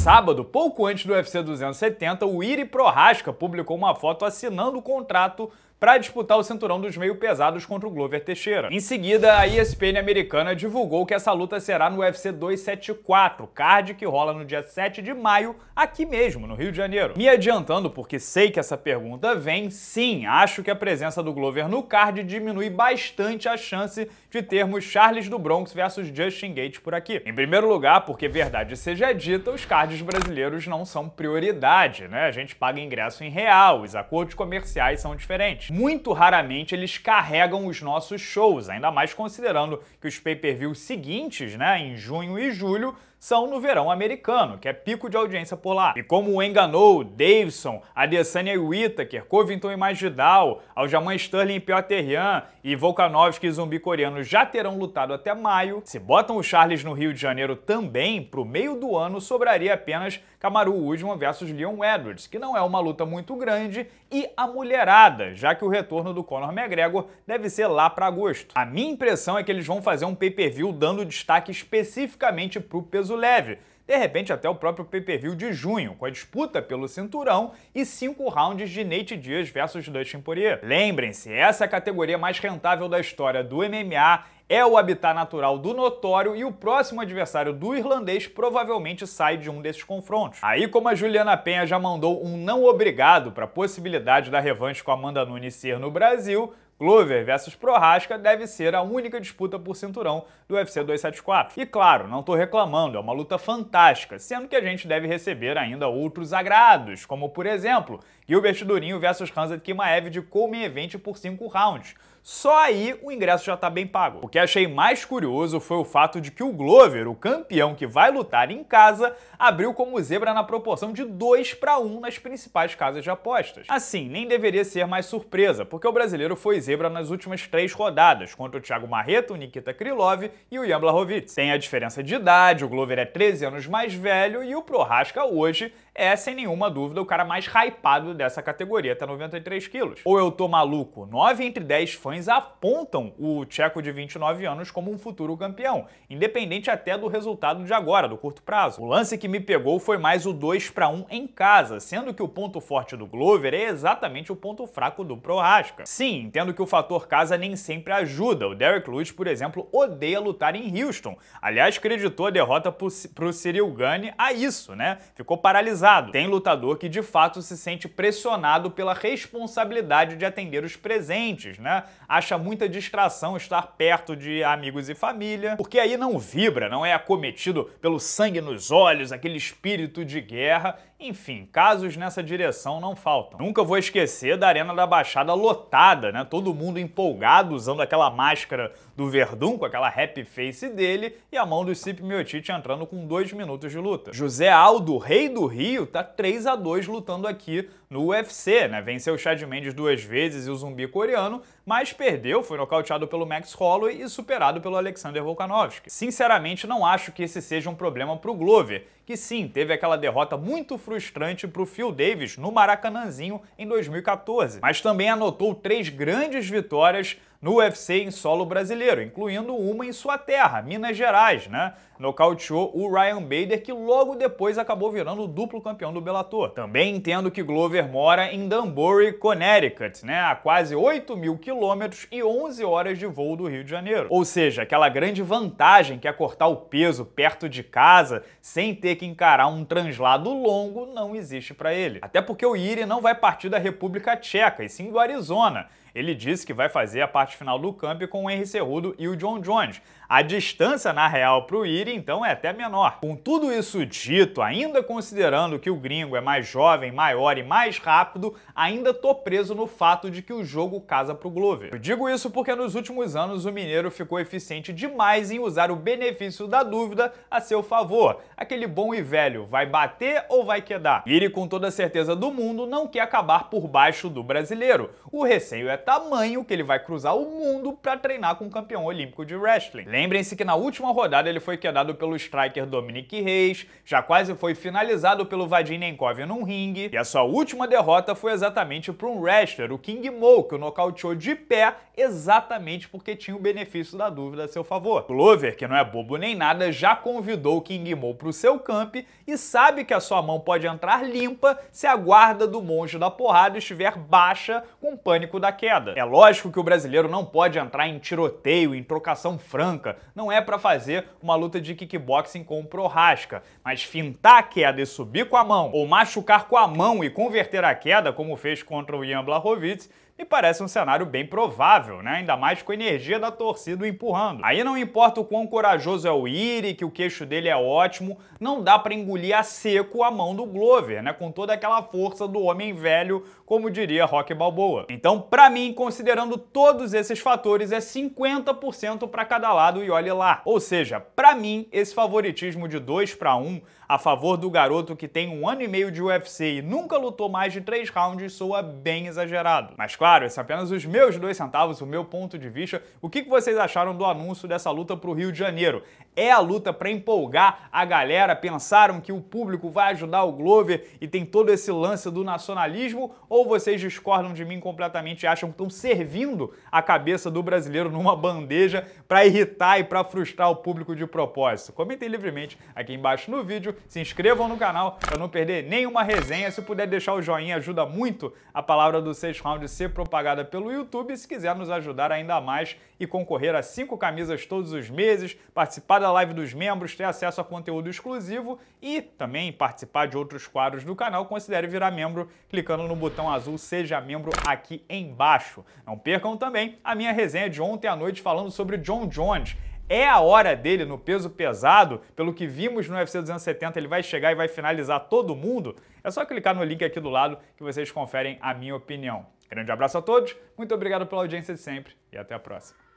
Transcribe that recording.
sábado, pouco antes do UFC 270, o Iri Prohaska publicou uma foto assinando o contrato para disputar o cinturão dos meio pesados contra o Glover Teixeira. Em seguida, a ESPN americana divulgou que essa luta será no UFC 274, card que rola no dia 7 de maio, aqui mesmo, no Rio de Janeiro. Me adiantando, porque sei que essa pergunta vem, sim, acho que a presença do Glover no card diminui bastante a chance de termos Charles do Bronx versus Justin Gates por aqui. Em primeiro lugar, porque verdade seja dita, os cards brasileiros não são prioridade, né? A gente paga ingresso em real, os acordos comerciais são diferentes muito raramente eles carregam os nossos shows, ainda mais considerando que os pay-per-views seguintes, né, em junho e julho, são no verão americano, que é pico de audiência por lá. E como o enganou Davidson, Adesanya e Whittaker, Covington e Masvidal, Aljamain Sterling e Piotr Piotryan e Volkanovski e Zumbi Coreano já terão lutado até maio, se botam o Charles no Rio de Janeiro também, pro meio do ano sobraria apenas Kamaru Usman versus Leon Edwards, que não é uma luta muito grande, e a mulherada, já que o retorno do Conor McGregor deve ser lá para agosto. A minha impressão é que eles vão fazer um pay-per-view dando destaque especificamente pro peso peso leve. De repente, até o próprio pay-per-view de junho, com a disputa pelo cinturão e cinco rounds de Nate Diaz versus Dustin Poirier. Lembrem-se, essa é a categoria mais rentável da história do MMA, é o habitat natural do notório e o próximo adversário do irlandês provavelmente sai de um desses confrontos. Aí, como a Juliana Penha já mandou um não obrigado para a possibilidade da revanche com Amanda Nunes ser no Brasil, Glover versus Prohaska deve ser a única disputa por cinturão do UFC 274. E claro, não tô reclamando, é uma luta fantástica, sendo que a gente deve receber ainda outros agrados, como por exemplo, Gilbert Durinho versus Hamzat Kimaev de Colme Event por 5 rounds, só aí o ingresso já está bem pago. O que achei mais curioso foi o fato de que o Glover, o campeão que vai lutar em casa, abriu como zebra na proporção de 2 para 1 nas principais casas de apostas. Assim, nem deveria ser mais surpresa, porque o brasileiro foi zebra nas últimas três rodadas, contra o Thiago Marreta, o Nikita Krylov e o Jan Blachowicz. Tem a diferença de idade, o Glover é 13 anos mais velho e o Prohaska hoje é, sem nenhuma dúvida, o cara mais hypado dessa categoria, tá até 93 quilos. Ou eu tô maluco? 9 entre 10 fãs apontam o tcheco de 29 anos como um futuro campeão, independente até do resultado de agora, do curto prazo. O lance que me pegou foi mais o 2 para 1 em casa, sendo que o ponto forte do Glover é exatamente o ponto fraco do Proasca. Sim, entendo que o fator casa nem sempre ajuda. O Derek Lewis, por exemplo, odeia lutar em Houston. Aliás, creditou a derrota pro, pro Cyril Gane a isso, né? Ficou paralisado pesado. Tem lutador que de fato se sente pressionado pela responsabilidade de atender os presentes, né? Acha muita distração estar perto de amigos e família, porque aí não vibra, não é acometido pelo sangue nos olhos, aquele espírito de guerra enfim, casos nessa direção não faltam. Nunca vou esquecer da Arena da Baixada lotada, né? Todo mundo empolgado usando aquela máscara do Verdun, com aquela happy face dele, e a mão do Sip Miotic entrando com dois minutos de luta. José Aldo, rei do Rio, tá 3 a 2 lutando aqui no UFC, né? Venceu o Chad Mendes duas vezes e o zumbi coreano, mas perdeu, foi nocauteado pelo Max Holloway e superado pelo Alexander Volkanovski. Sinceramente, não acho que esse seja um problema pro Glover, que sim, teve aquela derrota muito frustrante pro Phil Davis no Maracanãzinho em 2014, mas também anotou três grandes vitórias no UFC em solo brasileiro, incluindo uma em sua terra, Minas Gerais, né? Nocauteou o Ryan Bader, que logo depois acabou virando o duplo campeão do Bellator. Também entendo que Glover mora em Danbury, Connecticut, né? A quase 8 mil quilômetros e 11 horas de voo do Rio de Janeiro. Ou seja, aquela grande vantagem que é cortar o peso perto de casa, sem ter que encarar um translado longo, não existe para ele. Até porque o Iri não vai partir da República Tcheca, e sim do Arizona. Ele disse que vai fazer a parte final do camp com o Henry Cerrudo e o John Jones, a distância, na real, para o Iri, então, é até menor. Com tudo isso dito, ainda considerando que o gringo é mais jovem, maior e mais rápido, ainda tô preso no fato de que o jogo casa pro Glover. Eu digo isso porque nos últimos anos o mineiro ficou eficiente demais em usar o benefício da dúvida a seu favor. Aquele bom e velho, vai bater ou vai quedar? Iri, com toda certeza do mundo, não quer acabar por baixo do brasileiro. O receio é tamanho que ele vai cruzar o mundo para treinar com o campeão olímpico de wrestling. Lembrem-se que na última rodada ele foi quedado pelo striker Dominic Reis, já quase foi finalizado pelo Vadim Nenkov num ringue, e a sua última derrota foi exatamente para um wrestler, o King Mo, que o nocauteou de pé exatamente porque tinha o benefício da dúvida a seu favor. Glover, que não é bobo nem nada, já convidou o King Mo para o seu camp e sabe que a sua mão pode entrar limpa se a guarda do monge da porrada estiver baixa com o pânico da queda. É lógico que o brasileiro não pode entrar em tiroteio, em trocação franca, não é para fazer uma luta de kickboxing com prorrasca, mas fintar a queda e subir com a mão, ou machucar com a mão e converter a queda, como fez contra o Ian Blachowicz, e parece um cenário bem provável, né? Ainda mais com a energia da torcida o empurrando. Aí não importa o quão corajoso é o Iri, que o queixo dele é ótimo, não dá para engolir a seco a mão do Glover, né? Com toda aquela força do homem velho, como diria Rock Balboa. Então, para mim, considerando todos esses fatores, é 50% para cada lado e olhe lá. Ou seja, para mim, esse favoritismo de 2 para 1 a favor do garoto que tem um ano e meio de UFC e nunca lutou mais de 3 rounds soa bem exagerado. Mas claro, claro, esses são é apenas os meus dois centavos, o meu ponto de vista. O que vocês acharam do anúncio dessa luta para o Rio de Janeiro? é a luta para empolgar a galera. Pensaram que o público vai ajudar o Glover e tem todo esse lance do nacionalismo? Ou vocês discordam de mim completamente e acham que estão servindo a cabeça do brasileiro numa bandeja para irritar e para frustrar o público de propósito? Comentem livremente aqui embaixo no vídeo, se inscrevam no canal para não perder nenhuma resenha. Se puder deixar o joinha, ajuda muito a palavra do 6 round ser propagada pelo YouTube. Se quiser nos ajudar ainda mais e concorrer a cinco camisas todos os meses, participar participar da live dos membros, ter acesso a conteúdo exclusivo e também participar de outros quadros do canal, considere virar membro clicando no botão azul Seja Membro aqui embaixo. Não percam também a minha resenha de ontem à noite falando sobre John Jones. É a hora dele no peso pesado, pelo que vimos no UFC 270, ele vai chegar e vai finalizar todo mundo. É só clicar no link aqui do lado que vocês conferem a minha opinião. Grande abraço a todos, muito obrigado pela audiência de sempre e até a próxima.